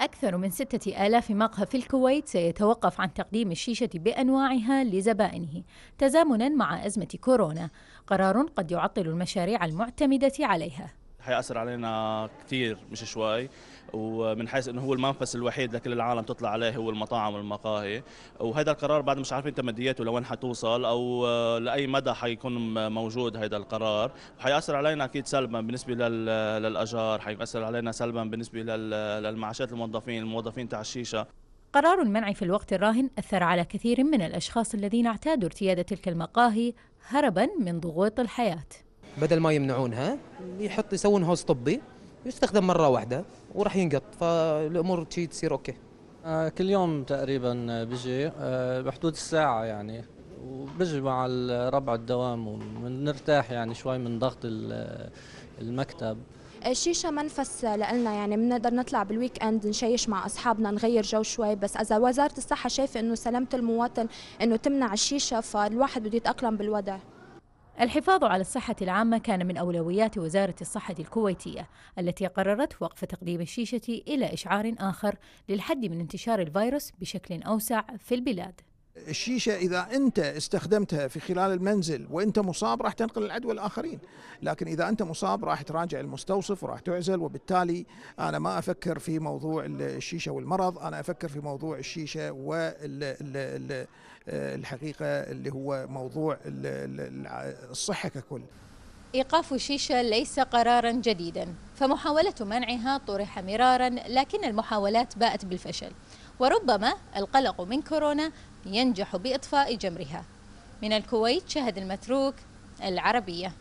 أكثر من ستة آلاف مقهى في الكويت سيتوقف عن تقديم الشيشة بأنواعها لزبائنه تزامنا مع أزمة كورونا قرار قد يعطل المشاريع المعتمدة عليها حيأثر علينا كثير مش شوي ومن حيث انه هو المنفس الوحيد لكل العالم تطلع عليه هو المطاعم والمقاهي وهذا القرار بعد مش عارفين تمدياته لوين حتوصل او آه، لاي مدى حيكون موجود هذا القرار وحيأثر علينا اكيد سلبا بالنسبه للاجار حيأثر علينا سلبا بالنسبه للمعاشات الموظفين الموظفين تاع الشيشه قرار المنع في الوقت الراهن أثر على كثير من الأشخاص الذين اعتادوا ارتياد تلك المقاهي هربا من ضغوط الحياة بدل ما يمنعونها يحط يسوون هوس طبي يستخدم مره واحده وراح ينقط فالامور تشي تصير اوكي آه، كل يوم تقريبا بيجي آه، بحدود الساعه يعني وبجي مع الربع الدوام ونرتاح يعني شوي من ضغط المكتب الشيشه آه، منفس لنا يعني بنقدر نطلع بالويك اند نشيش مع اصحابنا نغير جو شوي بس اذا وزاره الصحه شايفه انه سلامه المواطن انه تمنع الشيشه فالواحد بده يتاقلم بالوضع الحفاظ على الصحة العامة كان من أولويات وزارة الصحة الكويتية التي قررت وقف تقديم الشيشة إلى إشعار آخر للحد من انتشار الفيروس بشكل أوسع في البلاد الشيشة إذا أنت استخدمتها في خلال المنزل وأنت مصاب راح تنقل العدوى الآخرين لكن إذا أنت مصاب راح تراجع المستوصف وراح تعزل وبالتالي أنا ما أفكر في موضوع الشيشة والمرض أنا أفكر في موضوع الشيشة والحقيقة آه، اللي هو موضوع الصحة ككل إيقاف الشيشة ليس قرارا جديدا فمحاولة منعها طرح مرارا لكن المحاولات باءت بالفشل وربما القلق من كورونا ينجح بإطفاء جمرها من الكويت شهد المتروك العربية